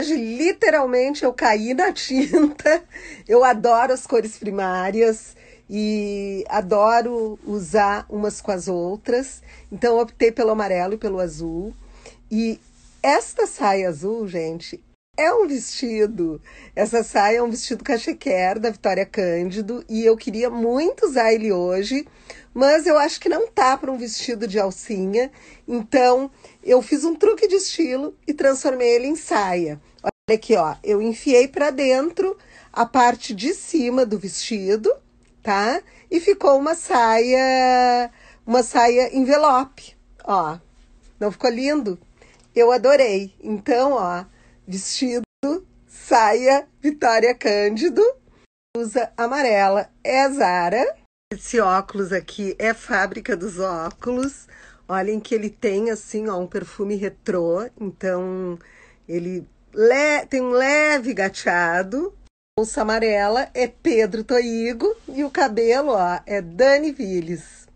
Hoje, literalmente, eu caí na tinta. Eu adoro as cores primárias e adoro usar umas com as outras. Então, optei pelo amarelo e pelo azul. E esta saia azul, gente, é um vestido. Essa saia é um vestido cachequer da Vitória Cândido e eu queria muito usar ele hoje, mas eu acho que não tá para um vestido de alcinha. Então, eu fiz um truque de estilo e transformei ele em saia. Olha aqui, ó, eu enfiei para dentro a parte de cima do vestido, tá? E ficou uma saia, uma saia envelope, ó. Não ficou lindo? Eu adorei. Então, ó, vestido, saia Vitória Cândido, blusa amarela é Zara. Esse óculos aqui é fábrica dos óculos. Olhem que ele tem assim, ó, um perfume retrô, então ele tem um leve gateado. Bolsa amarela é Pedro Toigo e o cabelo, ó, é Dani Villes.